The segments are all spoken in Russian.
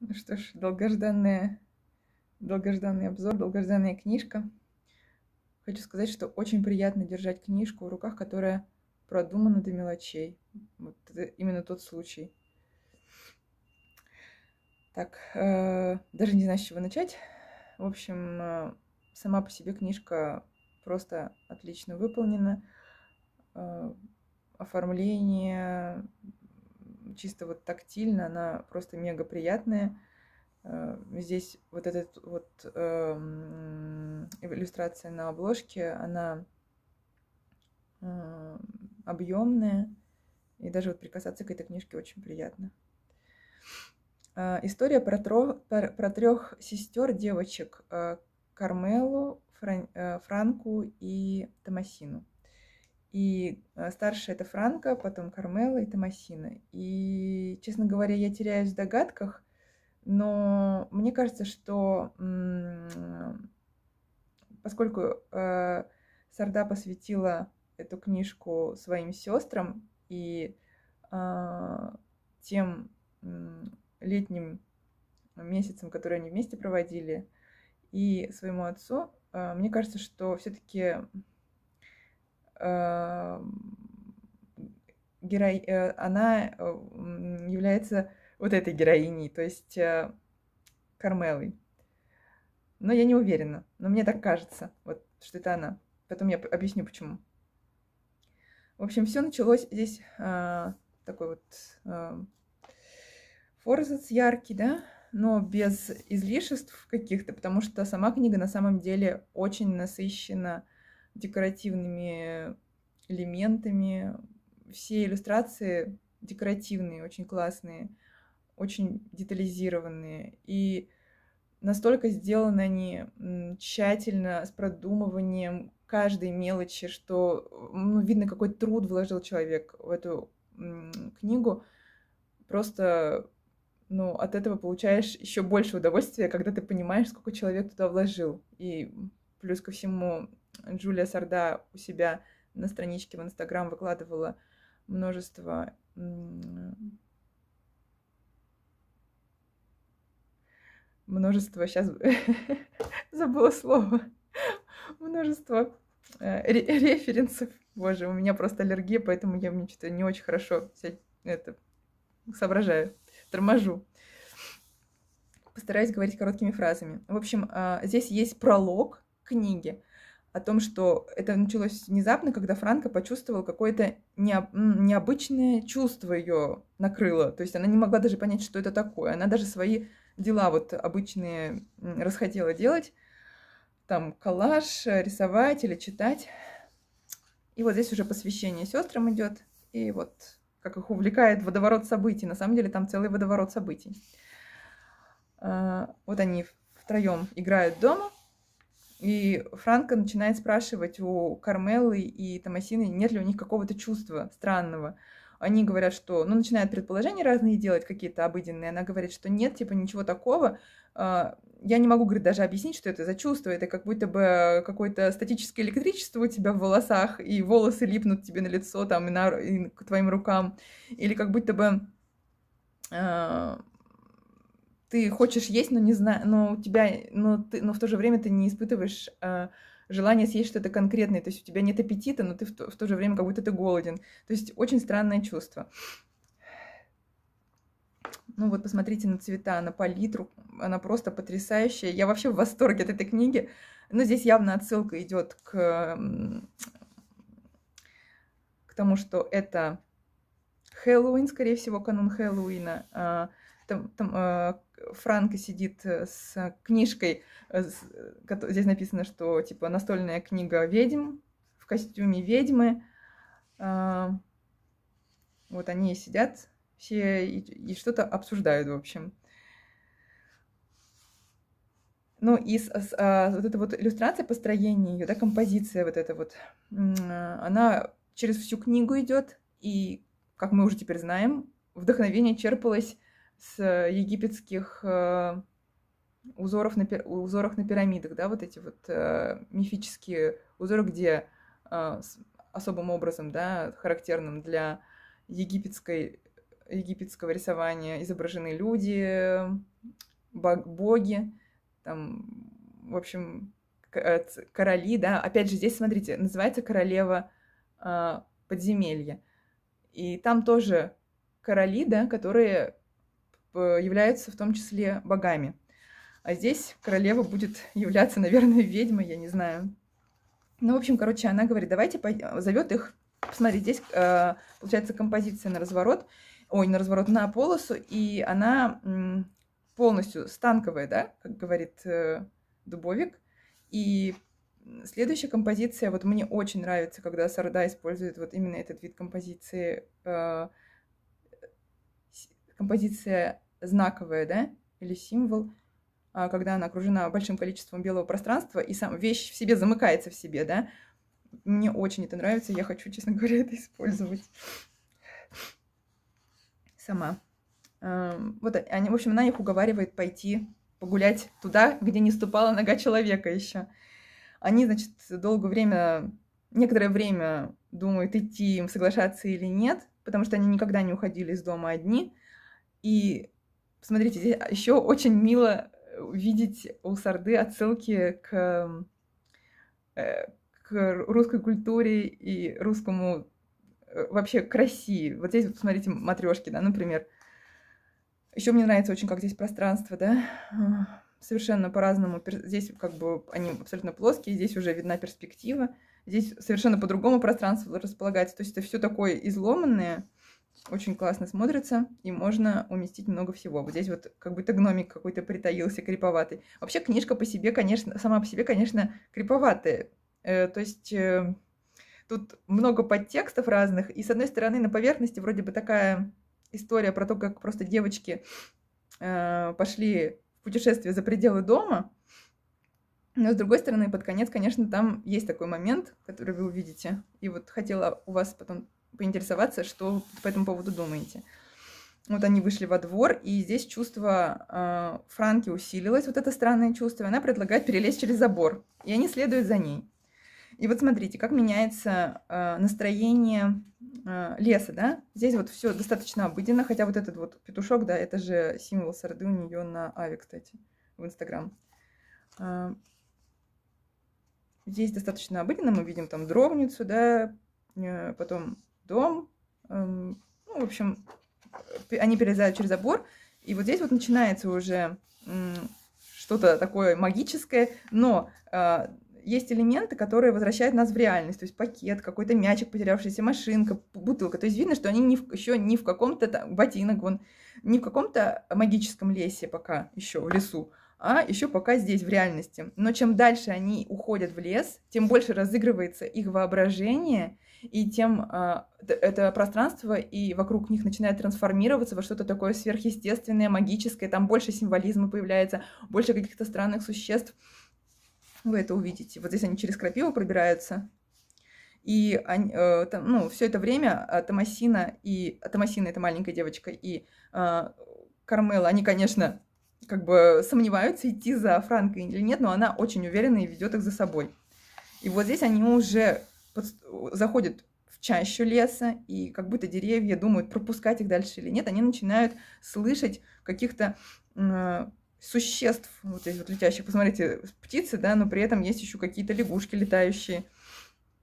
Ну что ж, долгожданная, долгожданный обзор, долгожданная книжка. Хочу сказать, что очень приятно держать книжку в руках, которая продумана до мелочей. Вот это именно тот случай. Так, э, даже не знаю, с чего начать. В общем, э, сама по себе книжка просто отлично выполнена. Э, оформление, чисто вот тактильно, она просто мега приятная. Э, здесь вот эта вот э, иллюстрация на обложке, она э, объемная, и даже вот прикасаться к этой книжке очень приятно. Э, история про, тро, про, про трех сестер девочек э, Кармелу, Фран, э, Франку и Томасину. И э, старшая это Франко, потом Кармела и Томасина. И, честно говоря, я теряюсь в догадках, но мне кажется, что поскольку э, Сарда посвятила эту книжку своим сестрам и э, тем э, летним месяцем, который они вместе проводили, и своему отцу, э, мне кажется, что все-таки Э, геро... Э, она э, является вот этой героиней, то есть Кармелой. Но я не уверена, но мне так кажется, вот, что это она. Потом я объясню, почему. В общем, все началось здесь э, такой вот э, форзац яркий, да, но без излишеств каких-то, потому что сама книга на самом деле очень насыщена э, декоративными элементами. Все иллюстрации декоративные, очень классные, очень детализированные. И настолько сделаны они тщательно, с продумыванием каждой мелочи, что ну, видно, какой труд вложил человек в эту книгу. Просто ну, от этого получаешь еще больше удовольствия, когда ты понимаешь, сколько человек туда вложил. И плюс ко всему Джулия Сарда у себя на страничке в Инстаграм выкладывала множество множество, сейчас забыла слово, множество э, референсов. Боже, у меня просто аллергия, поэтому я мне что-то не очень хорошо вся это соображаю, торможу. Постараюсь говорить короткими фразами. В общем, а, здесь есть пролог книги, о том, что это началось внезапно, когда Франка почувствовала какое-то не необычное чувство ее накрыло. То есть она не могла даже понять, что это такое. Она даже свои дела вот обычные расхотела делать. Там коллаж, э, рисовать или читать. И вот здесь уже посвящение сестрам идет. И вот как их увлекает водоворот событий. На самом деле там целый водоворот событий. А, вот они втроем играют дома и Франко начинает спрашивать у Кармелы и Томасины, нет ли у них какого-то чувства странного. Они говорят, что, ну, начинают предположения разные делать, какие-то обыденные. Она говорит, что нет, типа, ничего такого. А, я не могу, говорит, даже объяснить, что это за чувство. Это как будто бы какое-то статическое электричество у тебя в волосах, и волосы липнут тебе на лицо, там, и, на, и к твоим рукам. Или как будто бы а, ты хочешь есть, но не знаешь, но у тебя, но ты, но в то же время ты не испытываешь э, желание съесть что-то конкретное, то есть у тебя нет аппетита, но ты в то, в то же время как будто ты голоден. То есть очень странное чувство. Ну вот посмотрите на цвета, на палитру, она просто потрясающая. Я вообще в восторге от этой книги. Но здесь явно отсылка идет к, к тому, что это Хэллоуин, скорее всего, канун Хэллоуина. А, там, там э, Франко сидит э, с книжкой, э, с, э, здесь написано, что типа настольная книга ведьм в костюме ведьмы. Э, вот они сидят все и, и что-то обсуждают, в общем. Ну и с, с, а, вот эта вот иллюстрация, построение ее, да, композиция вот эта вот, а, она через всю книгу идет, и, как мы уже теперь знаем, вдохновение черпалось с э, египетских э, узоров на, узорах на пирамидах, да, вот эти вот э, мифические узоры, где особым образом, да, характерным для египетской, египетского рисования изображены люди, боги, там, в общем, короли, да. Опять же, здесь, смотрите, называется «Королева подземелья». И там тоже короли, да, которые Э, являются в том числе богами. А здесь королева будет являться, наверное, ведьмой, я не знаю. Ну, в общем, короче, она говорит, давайте пойдем, зовет их. Посмотрите, здесь э, получается композиция на разворот, ой, на разворот, на полосу, и она полностью станковая, да, как говорит э, Дубовик. И следующая композиция, вот мне очень нравится, когда Сарда использует вот именно этот вид композиции, композиция знаковая, да, или символ, а, когда она окружена большим количеством белого пространства, и сам вещь в себе замыкается в себе, да. Мне очень это нравится, я хочу, честно говоря, это использовать сама. Эм, вот, они, в общем, она их уговаривает пойти погулять туда, где не ступала нога человека еще. Они, значит, долгое время, некоторое время думают, идти им соглашаться или нет, потому что они никогда не уходили из дома одни. И смотрите, здесь а еще очень мило э, видеть у Сарды отсылки к, э, к русской культуре и русскому э, вообще к России. Вот здесь, вот, посмотрите, матрешки, да, например. Еще мне нравится очень, как здесь пространство, да, а, совершенно по-разному. Здесь как бы они абсолютно плоские, здесь уже видна перспектива, здесь совершенно по-другому пространство располагается. То есть это все такое изломанное, очень классно смотрится, и можно уместить много всего. Вот здесь вот как будто гномик какой-то притаился, криповатый. Вообще книжка по себе, конечно, сама по себе, конечно, криповатая. Э, то есть э, тут много подтекстов разных, и с одной стороны на поверхности вроде бы такая история про то, как просто девочки э, пошли в путешествие за пределы дома, но, с другой стороны, под конец, конечно, там есть такой момент, который вы увидите. И вот хотела у вас потом поинтересоваться, что по этому поводу думаете. Вот они вышли во двор, и здесь чувство э, Франки усилилось, вот это странное чувство, она предлагает перелезть через забор, и они следуют за ней. И вот смотрите, как меняется э, настроение э, леса, да? Здесь вот все достаточно обыденно, хотя вот этот вот петушок, да, это же символ сорды у нее на Аве, кстати, в Инстаграм. Э, здесь достаточно обыденно, мы видим там дровницу, да, э, потом дом. Эм, ну, в общем, они перелезают через забор. И вот здесь вот начинается уже что-то такое магическое, но э, есть элементы, которые возвращают нас в реальность. То есть пакет, какой-то мячик, потерявшаяся машинка, бутылка. То есть видно, что они не в, еще не в каком-то там, ботинок, вон, не в каком-то магическом лесе пока еще, в лесу, а еще пока здесь, в реальности. Но чем дальше они уходят в лес, тем больше разыгрывается их воображение, и тем э, это пространство и вокруг них начинает трансформироваться во что-то такое сверхъестественное, магическое, там больше символизма появляется, больше каких-то странных существ. Вы это увидите. Вот здесь они через крапиву пробираются. И они, э, там, ну, все это время а, Томасина и Томасина, это маленькая девочка, и э, Кармела, они, конечно, как бы сомневаются, идти за Франкой или нет, но она очень уверенно и ведет их за собой. И вот здесь они уже под... заходят в чащу леса, и как будто деревья думают, пропускать их дальше или нет, они начинают слышать каких-то э, существ, вот здесь вот летящих, посмотрите, птицы, да, но при этом есть еще какие-то лягушки летающие,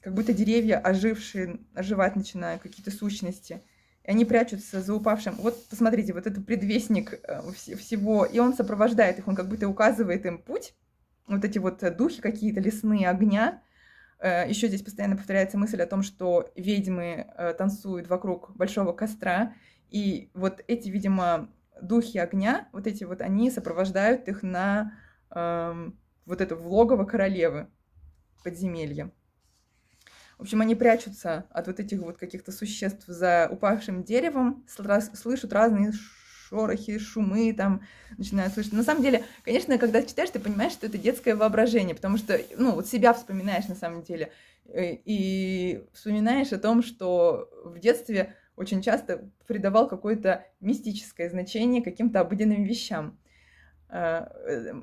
как будто деревья ожившие, оживать начинают, какие-то сущности – они прячутся за упавшим. Вот посмотрите, вот это предвестник э, всего, и он сопровождает их, он как будто указывает им путь, вот эти вот э, духи какие-то, лесные огня. Э, Еще здесь постоянно повторяется мысль о том, что ведьмы танцуют вокруг большого костра, и вот эти, видимо, духи огня, вот эти вот, они сопровождают их на э, вот это влогово королевы подземелья. В общем, они прячутся от вот этих вот каких-то существ за упавшим деревом, слышат разные шорохи, шумы там начинают слышать. На самом деле, конечно, когда читаешь, ты понимаешь, что это детское воображение, потому что, ну, вот себя вспоминаешь на самом деле. Э, и вспоминаешь о том, что в детстве очень часто придавал какое-то мистическое значение каким-то обыденным вещам. Э, э,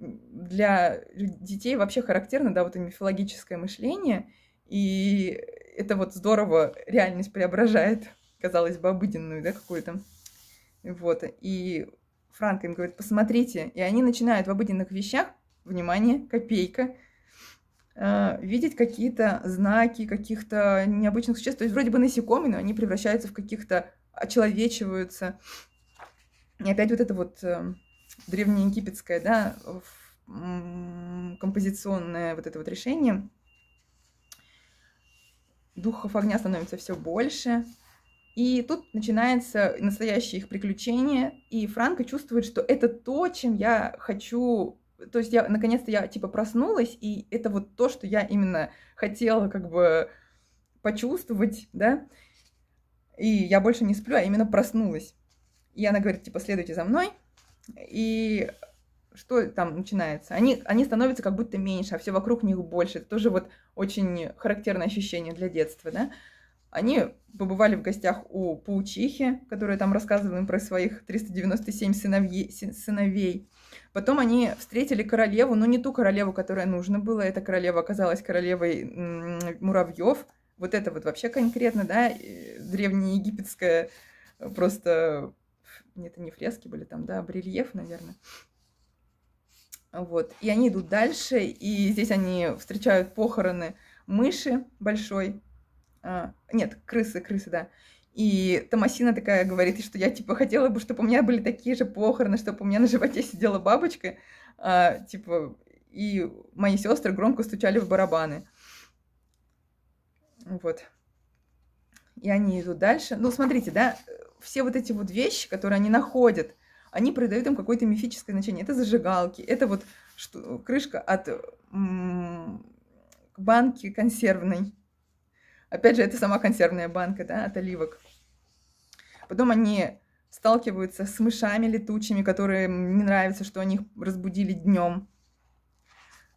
для детей вообще характерно, да, вот это мифологическое мышление – и это вот здорово реальность преображает, казалось бы, обыденную, да, какую-то. Вот. И Франко им говорит, посмотрите. И они начинают в обыденных вещах, внимание, копейка, а, видеть какие-то знаки каких-то необычных существ. То есть вроде бы насекомые, но они превращаются в каких-то, очеловечиваются. И опять вот это вот эм, древнеегипетское, да, композиционное вот это вот решение – духов огня становится все больше. И тут начинается настоящее их приключение, и Франко чувствует, что это то, чем я хочу... То есть я, наконец-то, я, типа, проснулась, и это вот то, что я именно хотела, как бы, почувствовать, да? И я больше не сплю, а именно проснулась. И она говорит, типа, следуйте за мной. И что там начинается? Они, они становятся как будто меньше, а все вокруг них больше. Это тоже вот очень характерное ощущение для детства, да? Они побывали в гостях у паучихи, которая там рассказывала им про своих 397 сыновей. сыновей. Потом они встретили королеву, но ну, не ту королеву, которая нужна была. Эта королева оказалась королевой муравьев. Вот это вот вообще конкретно, да, э, древнеегипетская э, просто... Нет, это не фрески были там, да, а брельеф, наверное. Вот. И они идут дальше, и здесь они встречают похороны мыши большой. А, нет, крысы, крысы, да. И Томасина такая говорит, что я, типа, хотела бы, чтобы у меня были такие же похороны, чтобы у меня на животе сидела бабочка. А, типа, и мои сестры громко стучали в барабаны. Вот. И они идут дальше. Ну, смотрите, да, все вот эти вот вещи, которые они находят, они придают им какое-то мифическое значение. Это зажигалки, это вот что, крышка от м- банки консервной. Опять же, это сама консервная банка, да, от оливок. Потом они сталкиваются с мышами летучими, которые не нравится, что они их разбудили днем.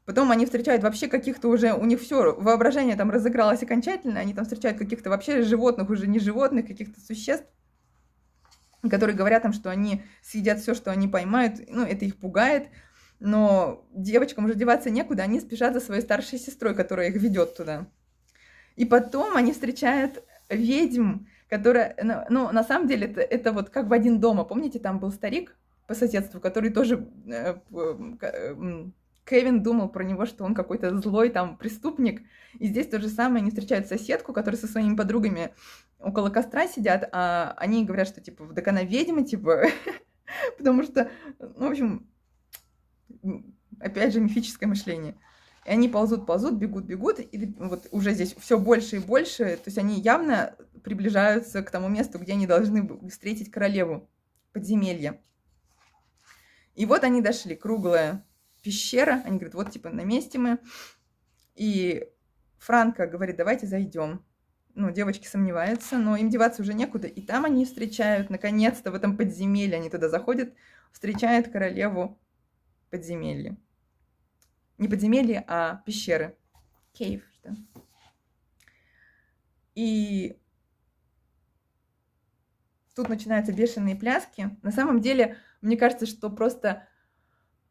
Потом они встречают вообще каких-то уже, у них все, воображение там разыгралось окончательно, они там встречают каких-то вообще животных, уже не животных, каких-то существ, которые говорят им, что они съедят все, что они поймают, ну, это их пугает, но девочкам уже деваться некуда, они спешат за своей старшей сестрой, которая их ведет туда. И потом они встречают ведьм, которая, ну, ну на самом деле, это, это вот как в один дома, помните, там был старик по соседству, который тоже э, э, Кевин думал про него, что он какой-то злой там преступник. И здесь то же самое, они встречают соседку, которая со своими подругами около костра сидят, а они говорят, что типа в она ведьма, типа, потому что, ну, в общем, опять же, мифическое мышление. И они ползут, ползут, бегут, бегут, и вот уже здесь все больше и больше, то есть они явно приближаются к тому месту, где они должны встретить королеву подземелья. И вот они дошли, круглая пещера. Они говорят, вот, типа, на месте мы. И Франко говорит, давайте зайдем. Ну, девочки сомневаются, но им деваться уже некуда. И там они встречают, наконец-то, в этом подземелье они туда заходят, встречают королеву подземелья. Не подземелье, а пещеры. Кейв, что? И тут начинаются бешеные пляски. На самом деле, мне кажется, что просто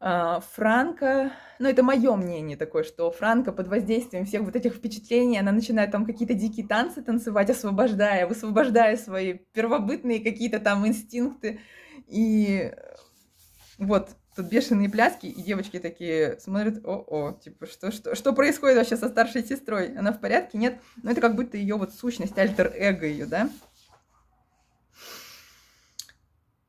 а, Франко, ну это мое мнение такое, что Франко под воздействием всех вот этих впечатлений, она начинает там какие-то дикие танцы танцевать, освобождая, высвобождая свои первобытные какие-то там инстинкты. И вот тут бешеные пляски, и девочки такие смотрят, о-о, типа, что, что, что происходит вообще со старшей сестрой? Она в порядке? Нет? Ну это как будто ее вот сущность, альтер-эго ее, да?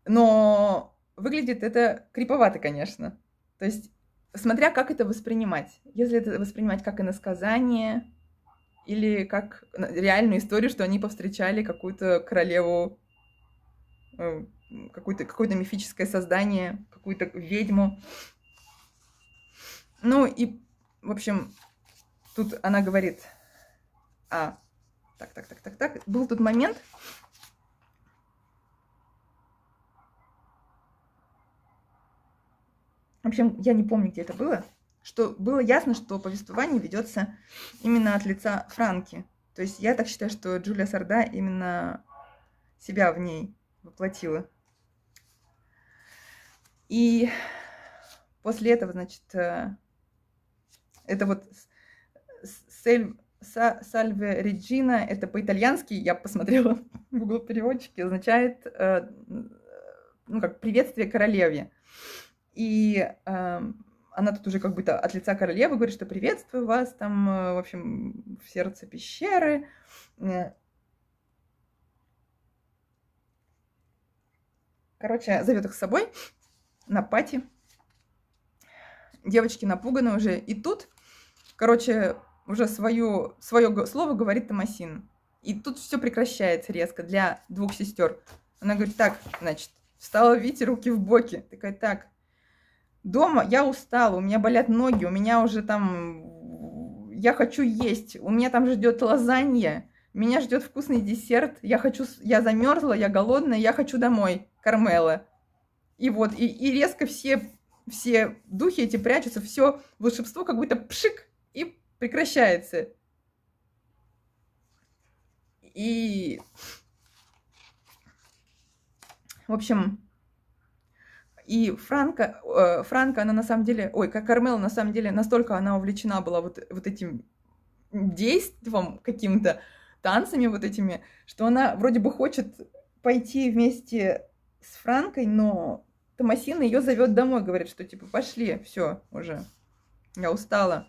Но Выглядит это криповато, конечно. То есть, смотря как это воспринимать. Если это воспринимать как иносказание или как ну, реальную историю, что они повстречали какую-то королеву, э, какое-то какое мифическое создание, какую-то ведьму. Ну и, в общем, тут она говорит, а, так, так, так, так, так, был тут момент, В общем, я не помню, где это было, что было ясно, что повествование ведется именно от лица Франки. То есть я так считаю, что Джулия Сарда именно себя в ней воплотила. И после этого, значит, э, это вот Сельв, Сальве Реджина, это по-итальянски, я посмотрела в Google переводчике, означает, э, ну как, приветствие королеве. И э, она тут уже как будто от лица королевы говорит, что приветствую вас там, э, в общем, в сердце пещеры. Э. Короче, зовет их с собой на пати. Девочки напуганы уже. И тут, короче, уже свое, свое слово говорит Томасин. И тут все прекращается резко для двух сестер. Она говорит, так, значит, встала Вити, руки в боки. Такая, так, дома я устала, у меня болят ноги, у меня уже там, я хочу есть, у меня там ждет лазанья, меня ждет вкусный десерт, я хочу, я замерзла, я голодная, я хочу домой, Кармела. И вот, и, и резко все, все духи эти прячутся, все волшебство как будто пшик и прекращается. И, в общем, и Франка, э, Франка, она на самом деле, ой, как Кармела, на самом деле, настолько она увлечена была вот, вот этим действом каким-то, танцами вот этими, что она вроде бы хочет пойти вместе с Франкой, но Томасина ее зовет домой, говорит, что типа пошли, все уже, я устала.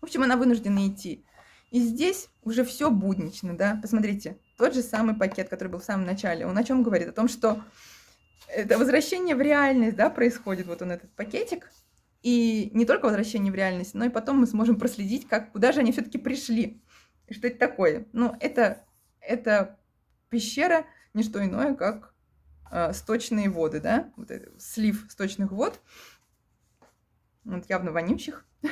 В общем, она вынуждена идти. И здесь уже все буднично, да, посмотрите, тот же самый пакет, который был в самом начале, он о чем говорит? О том, что это возвращение в реальность, да, происходит вот он этот пакетик. И не только возвращение в реальность, но и потом мы сможем проследить, как, куда же они все-таки пришли. И что это такое? Ну, это, это пещера, не что иное, как э, сточные воды, да, вот это, слив сточных вод, вот явно вонючих.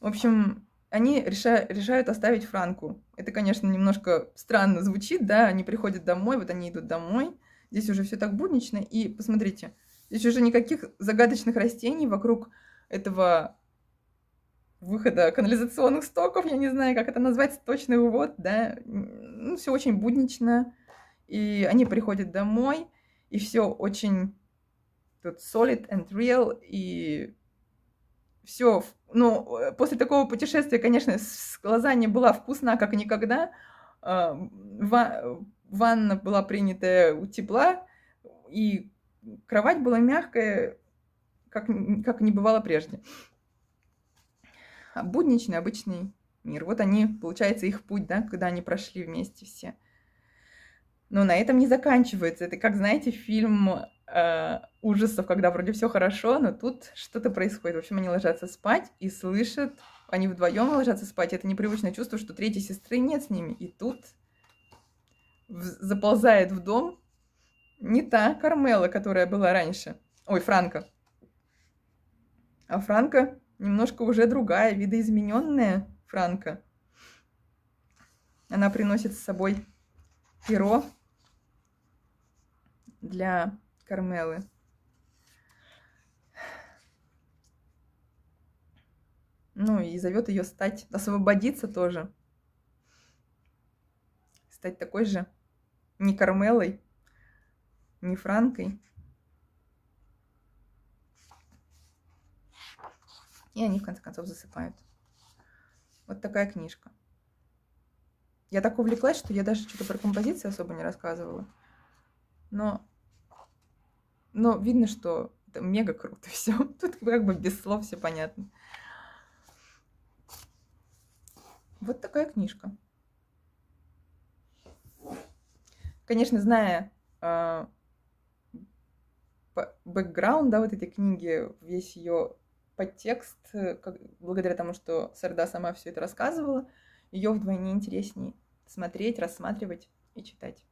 В общем, они реша- решают оставить Франку. Это, конечно, немножко странно звучит, да, они приходят домой, вот они идут домой, здесь уже все так буднично, и посмотрите, здесь уже никаких загадочных растений вокруг этого выхода канализационных стоков, я не знаю, как это назвать, точный вывод, да, ну, все очень буднично, и они приходят домой, и все очень тут solid and real, и все, ну, э, после такого путешествия, конечно, с лазанья была вкусна как никогда. А, э, ванна была принятая у тепла, и кровать была мягкая, как, как не бывало прежде. А будничный, обычный мир. Вот они, получается, их путь, да, когда они прошли вместе все. Но на этом не заканчивается. Это, как знаете, фильм э, ужасов, когда вроде все хорошо, но тут что-то происходит. В общем, они ложатся спать и слышат, они вдвоем ложатся спать. Это непривычное чувство, что третьей сестры нет с ними. И тут в, заползает в дом не та Кармела, которая была раньше. Ой, Франка. А Франка немножко уже другая, видоизмененная Франка. Она приносит с собой перо для Кармелы. Ну и зовет ее стать, освободиться тоже. Стать такой же не Кармелой, не Франкой. И они в конце концов засыпают. Вот такая книжка. Я так увлеклась, что я даже что-то про композиции особо не рассказывала. Но но видно, что это мега круто все. Тут как бы без слов все понятно. Вот такая книжка. Конечно, зная а, бэкграунд, да, вот этой книги, весь ее подтекст, э, как, благодаря тому, что Сарда сама все это рассказывала, ее вдвойне интереснее смотреть, рассматривать и читать.